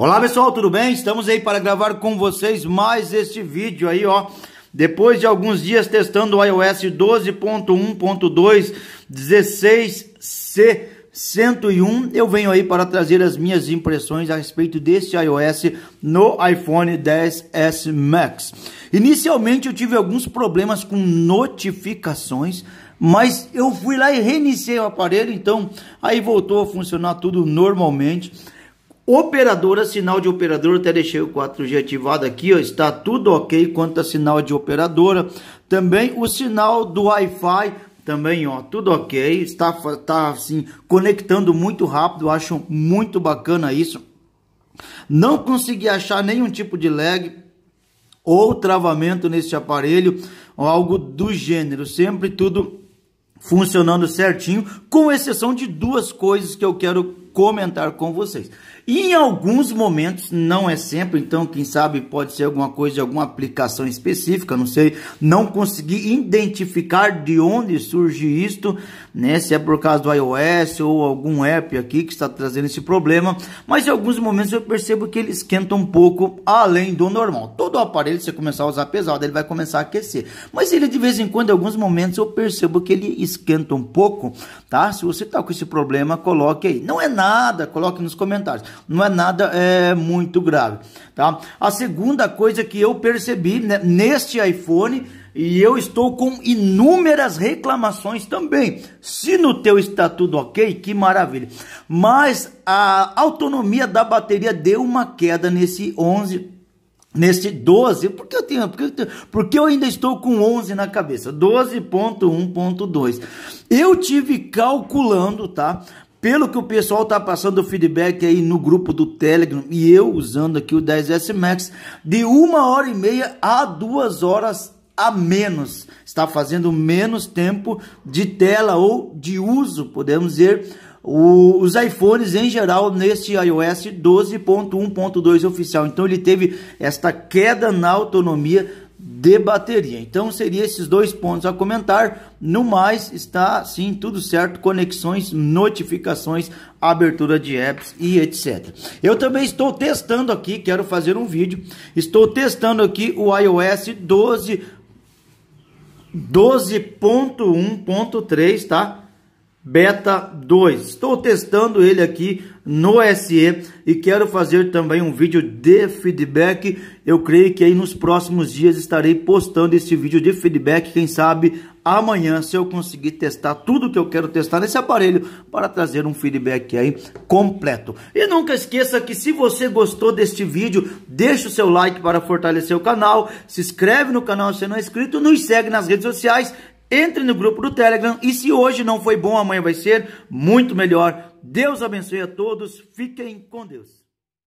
Olá pessoal, tudo bem? Estamos aí para gravar com vocês mais este vídeo aí, ó. Depois de alguns dias testando o iOS 12.1.2 16C 101, eu venho aí para trazer as minhas impressões a respeito deste iOS no iPhone 10s Max. Inicialmente eu tive alguns problemas com notificações, mas eu fui lá e reiniciei o aparelho, então aí voltou a funcionar tudo normalmente. Operadora, sinal de operadora, até deixei o 4G ativado aqui, ó, está tudo ok quanto a sinal de operadora. Também o sinal do Wi-Fi, também, ó, tudo ok, está, está assim, conectando muito rápido, acho muito bacana isso. Não consegui achar nenhum tipo de lag ou travamento neste aparelho, ou algo do gênero, sempre tudo funcionando certinho, com exceção de duas coisas que eu quero comentar com vocês. E em alguns momentos, não é sempre, então quem sabe pode ser alguma coisa de alguma aplicação específica, não sei, não consegui identificar de onde surge isto, né, se é por causa do iOS ou algum app aqui que está trazendo esse problema, mas em alguns momentos eu percebo que ele esquenta um pouco além do normal. Todo aparelho, se você começar a usar pesado, ele vai começar a aquecer, mas ele de vez em quando, em alguns momentos, eu percebo que ele esquenta um pouco, tá? Se você está com esse problema, coloque aí. Não é nada nada, coloque nos comentários, não é nada é, muito grave, tá? A segunda coisa que eu percebi né, neste iPhone, e eu estou com inúmeras reclamações também, se no teu está tudo ok, que maravilha, mas a autonomia da bateria deu uma queda nesse 11 neste 12, porque eu tenho, porque eu, tenho, porque eu ainda estou com 11 na cabeça, 12.1.2. Eu tive calculando, tá? Pelo que o pessoal está passando o feedback aí no grupo do Telegram e eu usando aqui o 10S Max, de uma hora e meia a duas horas a menos, está fazendo menos tempo de tela ou de uso, podemos dizer, o, os iPhones em geral neste iOS 12.1.2 oficial. Então ele teve esta queda na autonomia de bateria. Então seria esses dois pontos a comentar. No mais está sim tudo certo, conexões, notificações, abertura de apps e etc. Eu também estou testando aqui, quero fazer um vídeo. Estou testando aqui o iOS 12 12.1.3, tá? Beta 2. Estou testando ele aqui no SE e quero fazer também um vídeo de feedback. Eu creio que aí nos próximos dias estarei postando esse vídeo de feedback, quem sabe amanhã, se eu conseguir testar tudo que eu quero testar nesse aparelho para trazer um feedback aí completo. E nunca esqueça que se você gostou deste vídeo, deixa o seu like para fortalecer o canal, se inscreve no canal se não é inscrito, nos segue nas redes sociais entre no grupo do Telegram e se hoje não foi bom, amanhã vai ser muito melhor. Deus abençoe a todos. Fiquem com Deus.